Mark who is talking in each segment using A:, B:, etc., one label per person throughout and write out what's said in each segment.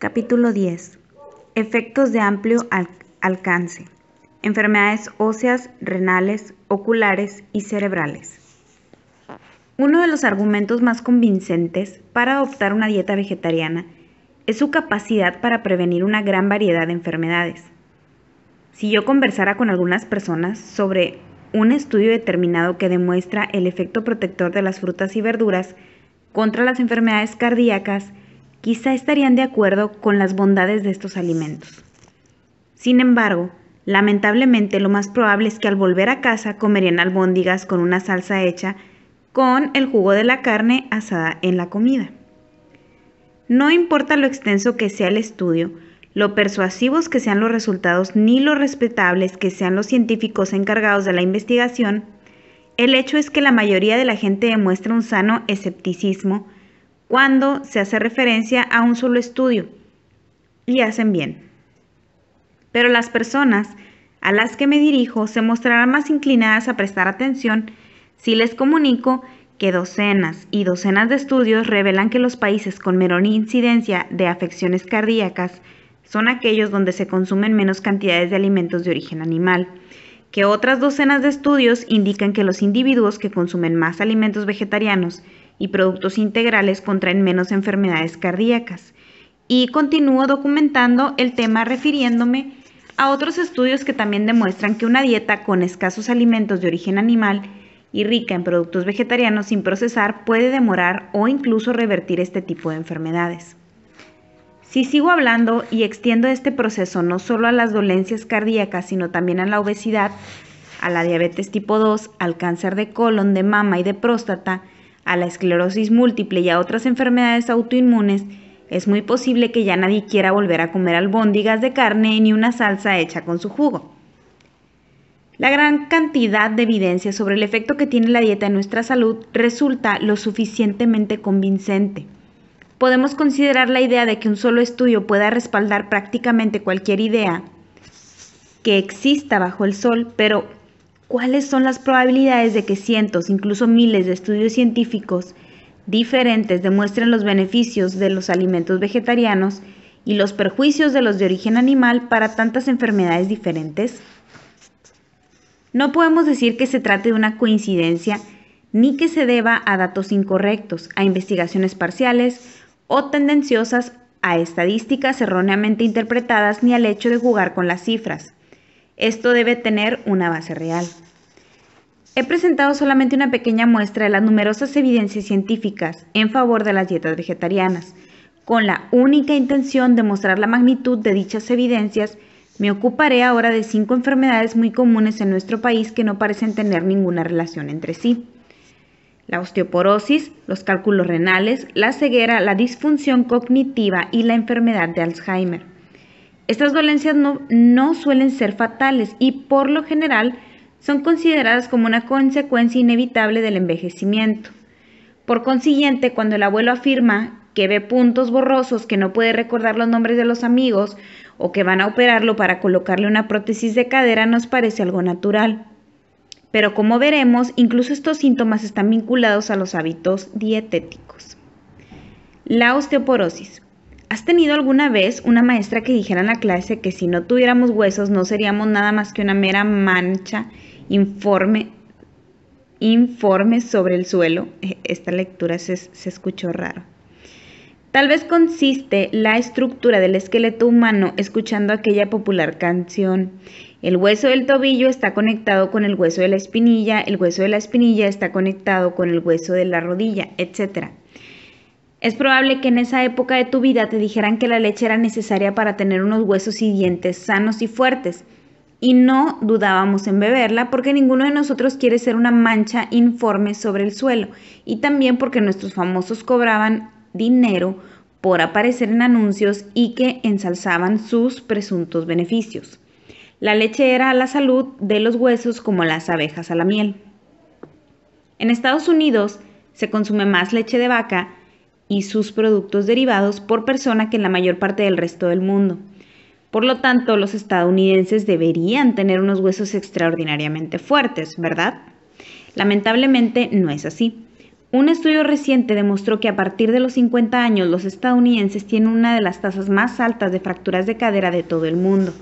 A: Capítulo 10. Efectos de amplio alcance. Enfermedades óseas, renales, oculares y cerebrales. Uno de los argumentos más convincentes para adoptar una dieta vegetariana es su capacidad para prevenir una gran variedad de enfermedades. Si yo conversara con algunas personas sobre un estudio determinado que demuestra el efecto protector de las frutas y verduras contra las enfermedades cardíacas, quizá estarían de acuerdo con las bondades de estos alimentos. Sin embargo, lamentablemente lo más probable es que al volver a casa comerían albóndigas con una salsa hecha con el jugo de la carne asada en la comida. No importa lo extenso que sea el estudio, lo persuasivos que sean los resultados ni lo respetables que sean los científicos encargados de la investigación, el hecho es que la mayoría de la gente demuestra un sano escepticismo cuando se hace referencia a un solo estudio y hacen bien. Pero las personas a las que me dirijo se mostrarán más inclinadas a prestar atención si les comunico que docenas y docenas de estudios revelan que los países con menor incidencia de afecciones cardíacas son aquellos donde se consumen menos cantidades de alimentos de origen animal, que otras docenas de estudios indican que los individuos que consumen más alimentos vegetarianos y productos integrales contraen menos enfermedades cardíacas. Y continúo documentando el tema refiriéndome a otros estudios que también demuestran que una dieta con escasos alimentos de origen animal y rica en productos vegetarianos sin procesar puede demorar o incluso revertir este tipo de enfermedades. Si sigo hablando y extiendo este proceso no solo a las dolencias cardíacas, sino también a la obesidad, a la diabetes tipo 2, al cáncer de colon, de mama y de próstata, a la esclerosis múltiple y a otras enfermedades autoinmunes, es muy posible que ya nadie quiera volver a comer albóndigas de carne ni una salsa hecha con su jugo. La gran cantidad de evidencia sobre el efecto que tiene la dieta en nuestra salud resulta lo suficientemente convincente. Podemos considerar la idea de que un solo estudio pueda respaldar prácticamente cualquier idea que exista bajo el sol, pero ¿cuáles son las probabilidades de que cientos, incluso miles de estudios científicos diferentes demuestren los beneficios de los alimentos vegetarianos y los perjuicios de los de origen animal para tantas enfermedades diferentes? No podemos decir que se trate de una coincidencia ni que se deba a datos incorrectos, a investigaciones parciales o tendenciosas, a estadísticas erróneamente interpretadas ni al hecho de jugar con las cifras. Esto debe tener una base real. He presentado solamente una pequeña muestra de las numerosas evidencias científicas en favor de las dietas vegetarianas, con la única intención de mostrar la magnitud de dichas evidencias me ocuparé ahora de cinco enfermedades muy comunes en nuestro país que no parecen tener ninguna relación entre sí. La osteoporosis, los cálculos renales, la ceguera, la disfunción cognitiva y la enfermedad de Alzheimer. Estas dolencias no, suelen ser fatales y por lo general son consideradas como una consecuencia inevitable del envejecimiento. Por consiguiente, cuando el abuelo afirma que ve puntos borrosos, que no puede recordar los nombres de los amigos o que van a operarlo para colocarle una prótesis de cadera, nos parece algo natural. Pero como veremos, incluso estos síntomas están vinculados a los hábitos dietéticos. La osteoporosis. ¿Has tenido alguna vez una maestra que dijera en la clase que si no tuviéramos huesos no seríamos nada más que una mera mancha informe, informe sobre el suelo? Eh, esta lectura se, se escuchó raro. Tal vez consiste la estructura del esqueleto humano escuchando aquella popular canción. El hueso del tobillo está conectado con el hueso de la espinilla, el hueso de la espinilla está conectado con el hueso de la rodilla, etc. Es probable que en esa época de tu vida te dijeran que la leche era necesaria para tener unos huesos y dientes sanos y fuertes, y no dudábamos en beberla porque ninguno de nosotros quiere ser una mancha informe sobre el suelo, y también porque nuestros famosos cobraban dinero por aparecer en anuncios y que ensalzaban sus presuntos beneficios. La leche era a la salud de los huesos como las abejas a la miel. En Estados Unidos se consume más leche de vaca y sus productos derivados por persona que en la mayor parte del resto del mundo. Por lo tanto, los estadounidenses deberían tener unos huesos extraordinariamente fuertes, ¿verdad? Lamentablemente no es así. Un estudio reciente demostró que a partir de los 50 años los estadounidenses tienen una de las tasas más altas de fracturas de cadera de todo el mundo.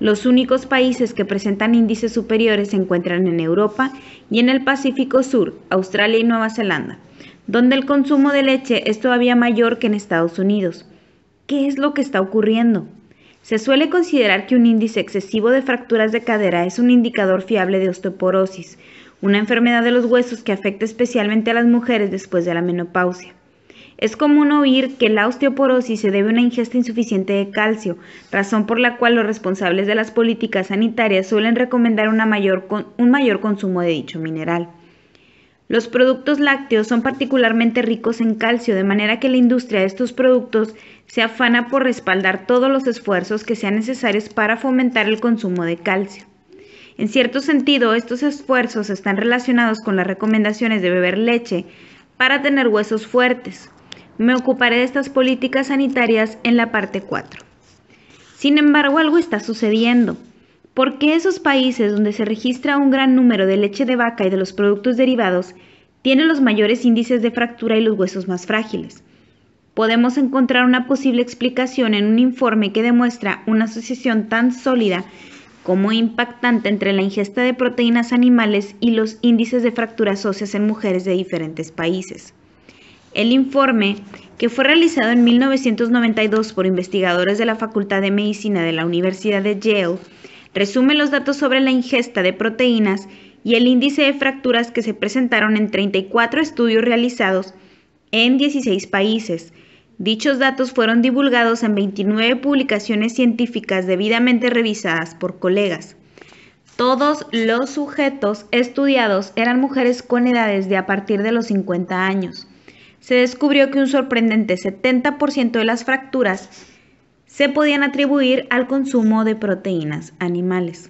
A: Los únicos países que presentan índices superiores se encuentran en Europa y en el Pacífico Sur, Australia y Nueva Zelanda donde el consumo de leche es todavía mayor que en Estados Unidos. ¿Qué es lo que está ocurriendo? Se suele considerar que un índice excesivo de fracturas de cadera es un indicador fiable de osteoporosis, una enfermedad de los huesos que afecta especialmente a las mujeres después de la menopausia. Es común oír que la osteoporosis se debe a una ingesta insuficiente de calcio, razón por la cual los responsables de las políticas sanitarias suelen recomendar un mayor consumo de dicho mineral. Los productos lácteos son particularmente ricos en calcio, de manera que la industria de estos productos se afana por respaldar todos los esfuerzos que sean necesarios para fomentar el consumo de calcio. En cierto sentido, estos esfuerzos están relacionados con las recomendaciones de beber leche para tener huesos fuertes. Me ocuparé de estas políticas sanitarias en la parte 4. Sin embargo, algo está sucediendo porque esos países donde se registra un gran número de leche de vaca y de los productos derivados tienen los mayores índices de fractura y los huesos más frágiles. Podemos encontrar una posible explicación en un informe que demuestra una asociación tan sólida como impactante entre la ingesta de proteínas animales y los índices de fractura óseas en mujeres de diferentes países. El informe, que fue realizado en 1992 por investigadores de la Facultad de Medicina de la Universidad de Yale, resume los datos sobre la ingesta de proteínas y el índice de fracturas que se presentaron en 34 estudios realizados en 16 países. Dichos datos fueron divulgados en 29 publicaciones científicas debidamente revisadas por colegas. Todos los sujetos estudiados eran mujeres con edades de a partir de los 50 años. Se descubrió que un sorprendente 70% de las fracturas se podían atribuir al consumo de proteínas animales.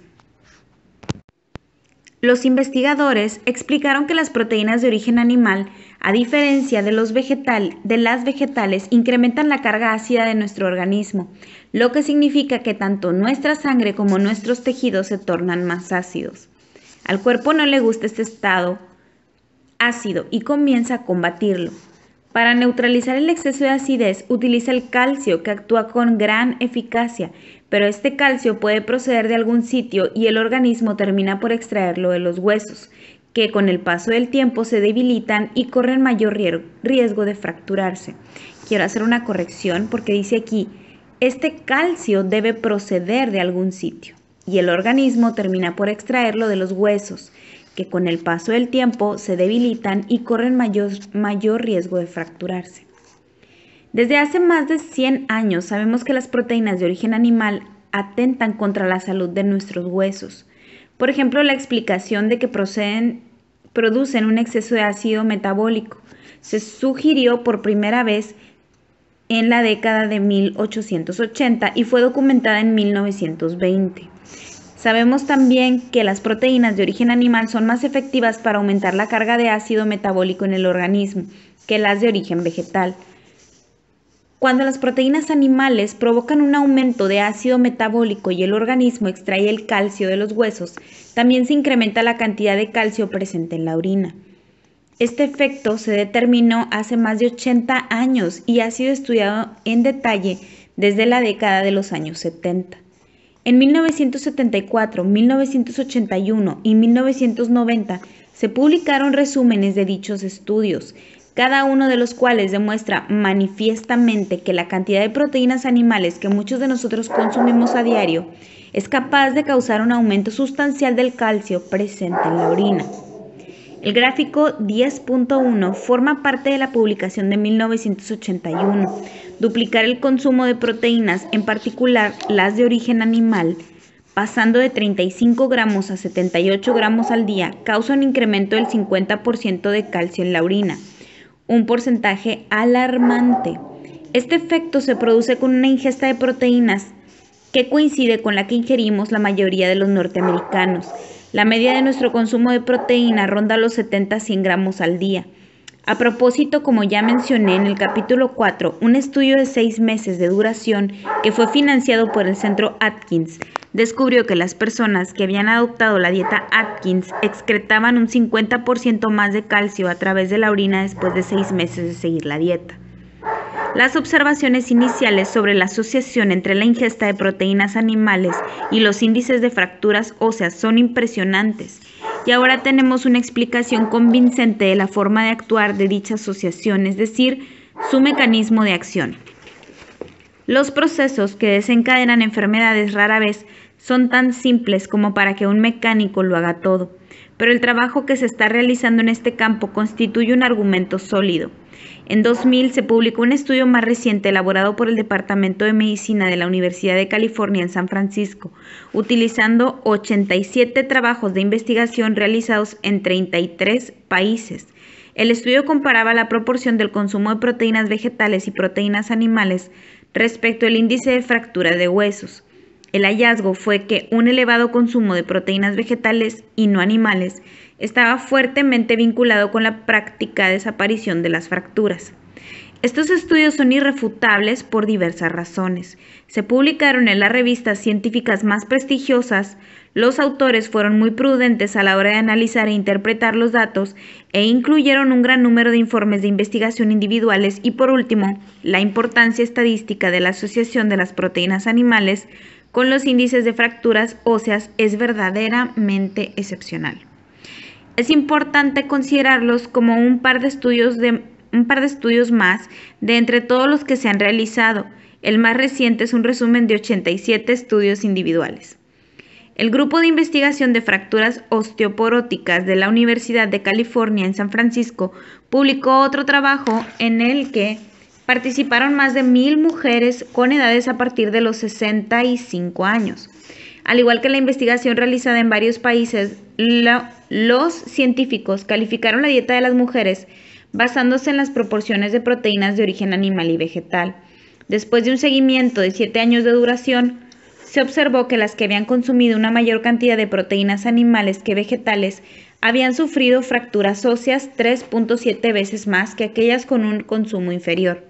A: Los investigadores explicaron que las proteínas de origen animal, a diferencia de, los de las vegetales, incrementan la carga ácida de nuestro organismo, lo que significa que tanto nuestra sangre como nuestros tejidos se tornan más ácidos. Al cuerpo no le gusta este estado ácido y comienza a combatirlo. Para neutralizar el exceso de acidez utiliza el calcio que actúa con gran eficacia, pero este calcio puede proceder de algún sitio y el organismo termina por extraerlo de los huesos, que con el paso del tiempo se debilitan y corren mayor riesgo de fracturarse. Quiero hacer una corrección porque dice aquí, este calcio debe proceder de algún sitio y el organismo termina por extraerlo de los huesos, que con el paso del tiempo se debilitan y corren mayor, mayor riesgo de fracturarse. Desde hace más de 100 años sabemos que las proteínas de origen animal atentan contra la salud de nuestros huesos. Por ejemplo, la explicación de que proceden, producen un exceso de ácido metabólico se sugirió por primera vez en la década de 1880 y fue documentada en 1920. Sabemos también que las proteínas de origen animal son más efectivas para aumentar la carga de ácido metabólico en el organismo que las de origen vegetal. Cuando las proteínas animales provocan un aumento de ácido metabólico y el organismo extrae el calcio de los huesos, también se incrementa la cantidad de calcio presente en la orina. Este efecto se determinó hace más de 80 años y ha sido estudiado en detalle desde la década de los años 70. En 1974, 1981 y 1990 se publicaron resúmenes de dichos estudios, cada uno de los cuales demuestra manifiestamente que la cantidad de proteínas animales que muchos de nosotros consumimos a diario es capaz de causar un aumento sustancial del calcio presente en la orina. El gráfico 10.1 forma parte de la publicación de 1981, duplicar el consumo de proteínas, en particular las de origen animal, pasando de 35 gramos a 78 gramos al día, causa un incremento del 50% de calcio en la orina, un porcentaje alarmante. Este efecto se produce con una ingesta de proteínas que coincide con la que ingerimos la mayoría de los norteamericanos. La media de nuestro consumo de proteína ronda los 70-100 gramos al día. A propósito, como ya mencioné en el capítulo 4, un estudio de seis meses de duración que fue financiado por el Centro Atkins descubrió que las personas que habían adoptado la dieta Atkins excretaban un 50% más de calcio a través de la orina después de seis meses de seguir la dieta. Las observaciones iniciales sobre la asociación entre la ingesta de proteínas animales y los índices de fracturas óseas son impresionantes y ahora tenemos una explicación convincente de la forma de actuar de dicha asociación, es decir, su mecanismo de acción. Los procesos que desencadenan enfermedades rara vez son tan simples como para que un mecánico lo haga todo, pero el trabajo que se está realizando en este campo constituye un argumento sólido. En 2000 se publicó un estudio más reciente elaborado por el Departamento de Medicina de la Universidad de California en San Francisco, utilizando 87 trabajos de investigación realizados en 33 países. El estudio comparaba la proporción del consumo de proteínas vegetales y proteínas animales respecto al índice de fractura de huesos. El hallazgo fue que un elevado consumo de proteínas vegetales y no animales estaba fuertemente vinculado con la práctica desaparición de las fracturas. Estos estudios son irrefutables por diversas razones. Se publicaron en las revistas científicas más prestigiosas, los autores fueron muy prudentes a la hora de analizar e interpretar los datos e incluyeron un gran número de informes de investigación individuales y por último, la importancia estadística de la asociación de las proteínas animales con los índices de fracturas óseas es verdaderamente excepcional. Es importante considerarlos como un par de estudios, más de entre todos los que se han realizado. El más reciente es un resumen de 87 estudios individuales. El grupo de investigación de fracturas osteoporóticas de la Universidad de California en San Francisco publicó otro trabajo en el que participaron más de mil mujeres con edades a partir de los 65 años. Al igual que la investigación realizada en varios países, los científicos calificaron la dieta de las mujeres basándose en las proporciones de proteínas de origen animal y vegetal. Después de un seguimiento de siete años de duración, se observó que las que habían consumido una mayor cantidad de proteínas animales que vegetales habían sufrido fracturas óseas 3.7 veces más que aquellas con un consumo inferior.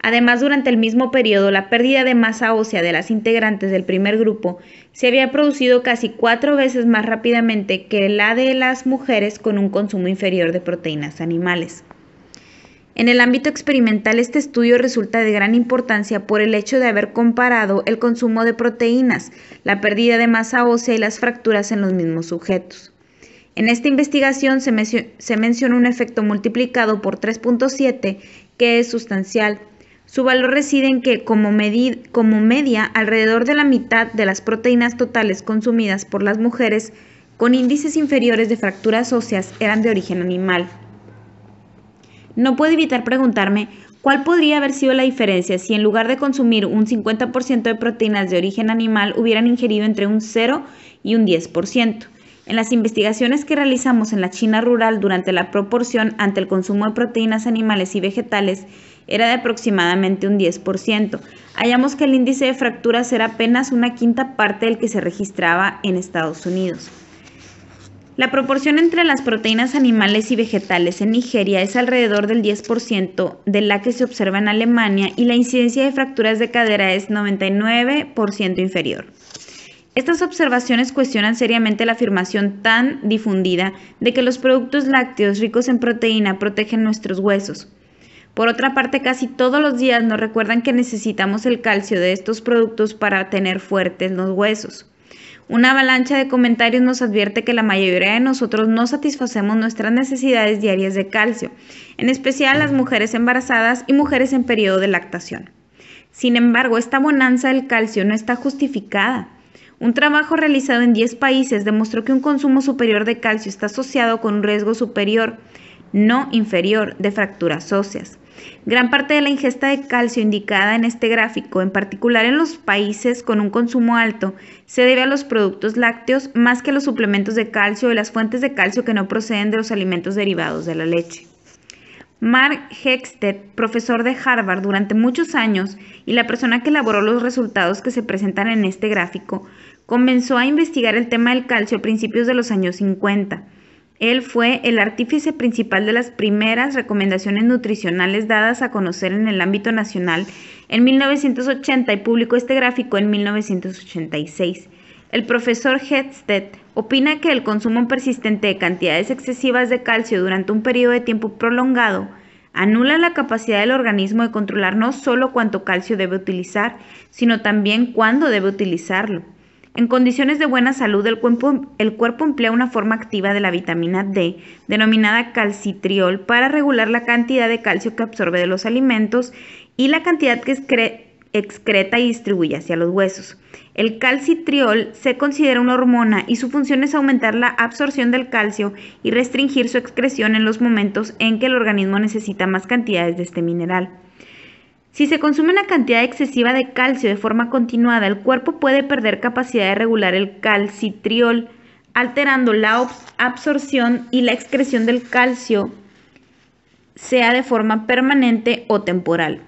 A: Además, durante el mismo periodo, la pérdida de masa ósea de las integrantes del primer grupo se había producido casi cuatro veces más rápidamente que la de las mujeres con un consumo inferior de proteínas animales. En el ámbito experimental, este estudio resulta de gran importancia por el hecho de haber comparado el consumo de proteínas, la pérdida de masa ósea y las fracturas en los mismos sujetos. En esta investigación se, se menciona un efecto multiplicado por 3.7 que es sustancial su valor reside en que, como, como media, alrededor de la mitad de las proteínas totales consumidas por las mujeres con índices inferiores de fracturas óseas eran de origen animal. No puedo evitar preguntarme cuál podría haber sido la diferencia si en lugar de consumir un 50% de proteínas de origen animal hubieran ingerido entre un 0 y un 10%. En las investigaciones que realizamos en la China rural durante la proporción ante el consumo de proteínas animales y vegetales, era de aproximadamente un 10%. Hallamos que el índice de fracturas era apenas una quinta parte del que se registraba en Estados Unidos. La proporción entre las proteínas animales y vegetales en Nigeria es alrededor del 10% de la que se observa en Alemania y la incidencia de fracturas de cadera es 99% inferior. Estas observaciones cuestionan seriamente la afirmación tan difundida de que los productos lácteos ricos en proteína protegen nuestros huesos. Por otra parte, casi todos los días nos recuerdan que necesitamos el calcio de estos productos para tener fuertes los huesos. Una avalancha de comentarios nos advierte que la mayoría de nosotros no satisfacemos nuestras necesidades diarias de calcio, en especial las mujeres embarazadas y mujeres en periodo de lactación. Sin embargo, esta bonanza del calcio no está justificada. Un trabajo realizado en 10 países demostró que un consumo superior de calcio está asociado con un riesgo superior, no inferior, de fracturas óseas. Gran parte de la ingesta de calcio indicada en este gráfico, en particular en los países con un consumo alto, se debe a los productos lácteos más que a los suplementos de calcio y las fuentes de calcio que no proceden de los alimentos derivados de la leche. Mark Hexted, profesor de Harvard durante muchos años y la persona que elaboró los resultados que se presentan en este gráfico, comenzó a investigar el tema del calcio a principios de los años 50 él fue el artífice principal de las primeras recomendaciones nutricionales dadas a conocer en el ámbito nacional en 1980 y publicó este gráfico en 1986. El profesor Hedstedt opina que el consumo persistente de cantidades excesivas de calcio durante un periodo de tiempo prolongado anula la capacidad del organismo de controlar no solo cuánto calcio debe utilizar, sino también cuándo debe utilizarlo. En condiciones de buena salud, el cuerpo, emplea una forma activa de la vitamina D, denominada calcitriol, para regular la cantidad de calcio que absorbe de los alimentos y la cantidad que excreta y distribuye hacia los huesos. El calcitriol se considera una hormona y su función es aumentar la absorción del calcio y restringir su excreción en los momentos en que el organismo necesita más cantidades de este mineral. Si se consume una cantidad excesiva de calcio de forma continuada, el cuerpo puede perder capacidad de regular el calcitriol, alterando la absorción y la excreción del calcio, sea de forma permanente o temporal.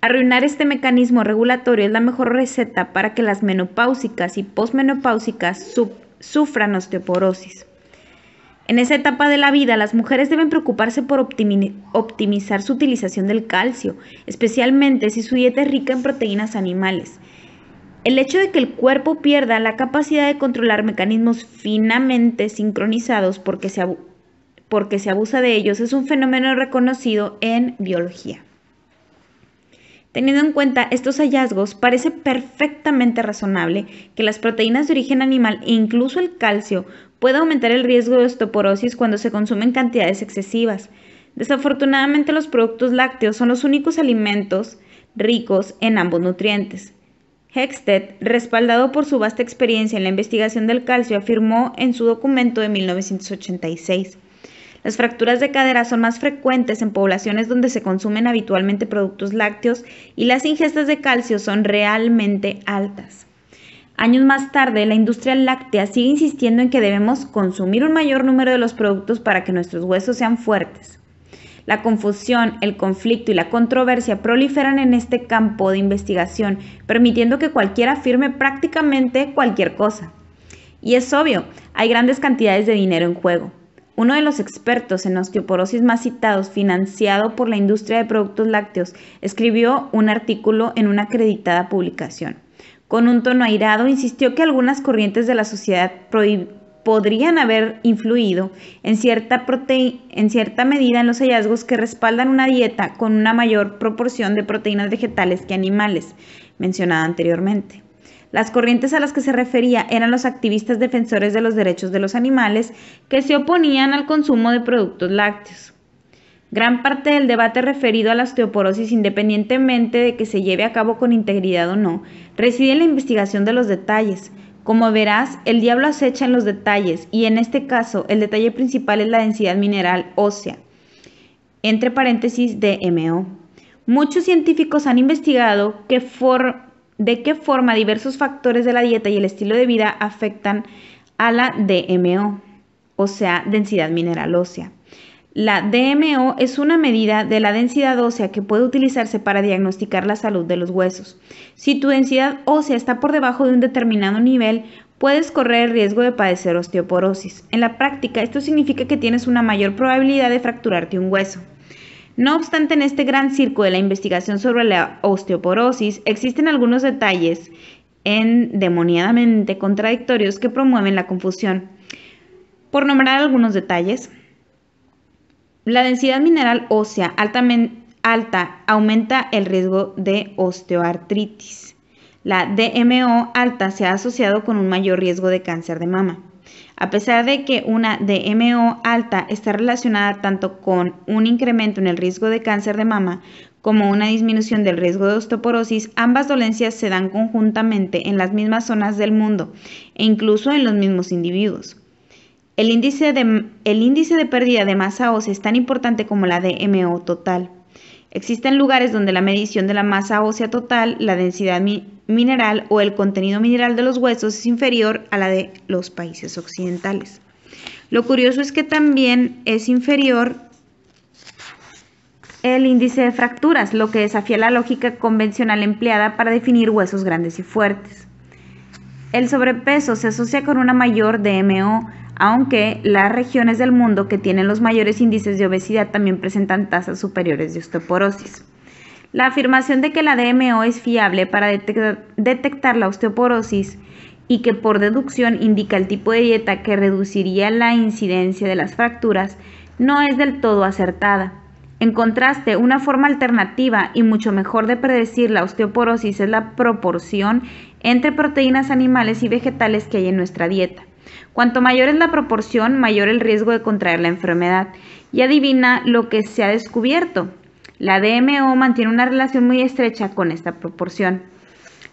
A: Arruinar este mecanismo regulatorio es la mejor receta para que las menopáusicas y posmenopáusicas sufran osteoporosis. En esa etapa de la vida, las mujeres deben preocuparse por optimizar su utilización del calcio, especialmente si su dieta es rica en proteínas animales. El hecho de que el cuerpo pierda la capacidad de controlar mecanismos finamente sincronizados porque se abusa de ellos es un fenómeno reconocido en biología. Teniendo en cuenta estos hallazgos, parece perfectamente razonable que las proteínas de origen animal e incluso el calcio puedan aumentar el riesgo de osteoporosis cuando se consumen cantidades excesivas. Desafortunadamente los productos lácteos son los únicos alimentos ricos en ambos nutrientes. Hexted, respaldado por su vasta experiencia en la investigación del calcio, afirmó en su documento de 1986. Las fracturas de cadera son más frecuentes en poblaciones donde se consumen habitualmente productos lácteos y las ingestas de calcio son realmente altas. Años más tarde, la industria láctea sigue insistiendo en que debemos consumir un mayor número de los productos para que nuestros huesos sean fuertes. La confusión, el conflicto y la controversia proliferan en este campo de investigación, permitiendo que cualquiera firme prácticamente cualquier cosa. Y es obvio, hay grandes cantidades de dinero en juego. Uno de los expertos en osteoporosis más citados, financiado por la industria de productos lácteos, escribió un artículo en una acreditada publicación. Con un tono airado, insistió que algunas corrientes de la sociedad podrían haber influido en cierta, en cierta medida en los hallazgos que respaldan una dieta con una mayor proporción de proteínas vegetales que animales, mencionada anteriormente. Las corrientes a las que se refería eran los activistas defensores de los derechos de los animales que se oponían al consumo de productos lácteos. Gran parte del debate referido a la osteoporosis, independientemente de que se lleve a cabo con integridad o no, reside en la investigación de los detalles. Como verás, el diablo acecha en los detalles y en este caso el detalle principal es la densidad mineral ósea, entre paréntesis DMO. Muchos científicos han investigado que, for de qué forma diversos factores de la dieta y el estilo de vida afectan a la DMO, o sea, densidad mineral ósea. La DMO es una medida de la densidad ósea que puede utilizarse para diagnosticar la salud de los huesos. Si tu densidad ósea está por debajo de un determinado nivel, puedes correr el riesgo de padecer osteoporosis. En la práctica, esto significa que tienes una mayor probabilidad de fracturarte un hueso. No obstante, en este gran circo de la investigación sobre la osteoporosis existen algunos detalles endemoniadamente contradictorios que promueven la confusión. Por nombrar algunos detalles, la densidad mineral ósea alta aumenta el riesgo de osteoartritis. La DMO alta se ha asociado con un mayor riesgo de cáncer de mama. A pesar de que una DMO alta está relacionada tanto con un incremento en el riesgo de cáncer de mama como una disminución del riesgo de osteoporosis, ambas dolencias se dan conjuntamente en las mismas zonas del mundo e incluso en los mismos individuos. El índice de, el índice de pérdida de masa ósea es tan importante como la DMO total. Existen lugares donde la medición de la masa ósea total, la densidad mineral o el contenido mineral de los huesos es inferior a la de los países occidentales. Lo curioso es que también es inferior el índice de fracturas, lo que desafía la lógica convencional empleada para definir huesos grandes y fuertes. El sobrepeso se asocia con una mayor DMO, aunque las regiones del mundo que tienen los mayores índices de obesidad también presentan tasas superiores de osteoporosis. La afirmación de que la DMO es fiable para detectar, la osteoporosis y que por deducción indica el tipo de dieta que reduciría la incidencia de las fracturas no es del todo acertada. En contraste, una forma alternativa y mucho mejor de predecir la osteoporosis es la proporción entre proteínas animales y vegetales que hay en nuestra dieta. Cuanto mayor es la proporción, mayor el riesgo de contraer la enfermedad. Y adivina lo que se ha descubierto. La DMO mantiene una relación muy estrecha con esta proporción.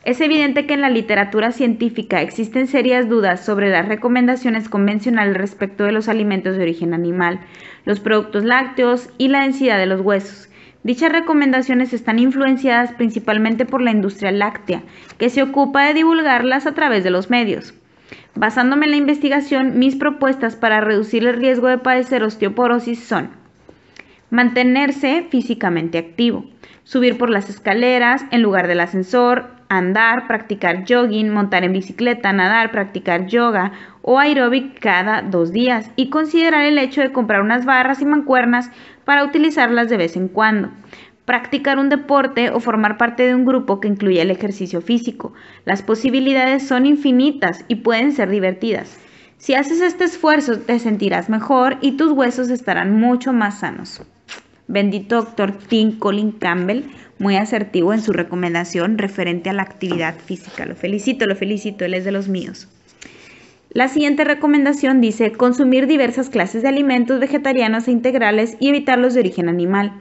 A: Es evidente que en la literatura científica existen serias dudas sobre las recomendaciones convencionales respecto de los alimentos de origen animal, los productos lácteos y la densidad de los huesos. Dichas recomendaciones están influenciadas principalmente por la industria láctea, que se ocupa de divulgarlas a través de los medios. Basándome en la investigación, mis propuestas para reducir el riesgo de padecer osteoporosis son Mantenerse físicamente activo. Subir por las escaleras en lugar del ascensor, andar, practicar jogging, montar en bicicleta, nadar, practicar yoga o aeróbic cada dos días y considerar el hecho de comprar unas barras y mancuernas para utilizarlas de vez en cuando. Practicar un deporte o formar parte de un grupo que incluya el ejercicio físico. Las posibilidades son infinitas y pueden ser divertidas. Si haces este esfuerzo te sentirás mejor y tus huesos estarán mucho más sanos. Bendito doctor Tim Colin Campbell, muy asertivo en su recomendación referente a la actividad física. Lo felicito, lo felicito, él es de los míos. La siguiente recomendación dice consumir diversas clases de alimentos vegetarianos e integrales y evitar los de origen animal,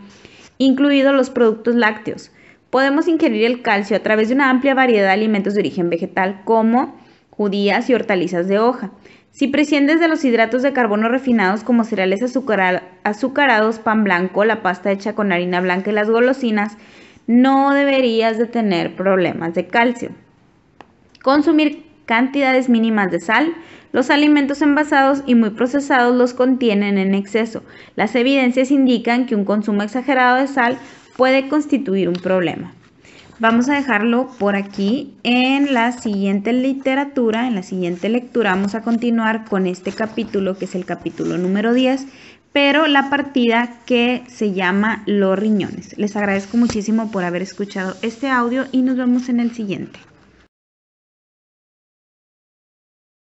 A: incluidos los productos lácteos. Podemos ingerir el calcio a través de una amplia variedad de alimentos de origen vegetal como judías y hortalizas de hoja. Si prescindes de los hidratos de carbono refinados como cereales azucarados, pan blanco, la pasta hecha con harina blanca y las golosinas, no deberías de tener problemas de calcio. Consumir cantidades mínimas de sal. Los alimentos envasados y muy procesados los contienen en exceso. Las evidencias indican que un consumo exagerado de sal puede constituir un problema. Vamos a dejarlo por aquí. En la siguiente literatura, en la siguiente lectura, vamos a continuar con este capítulo, que es el capítulo número 10, pero la partida que se llama Los riñones. Les agradezco muchísimo por haber escuchado este audio y nos vemos en el siguiente.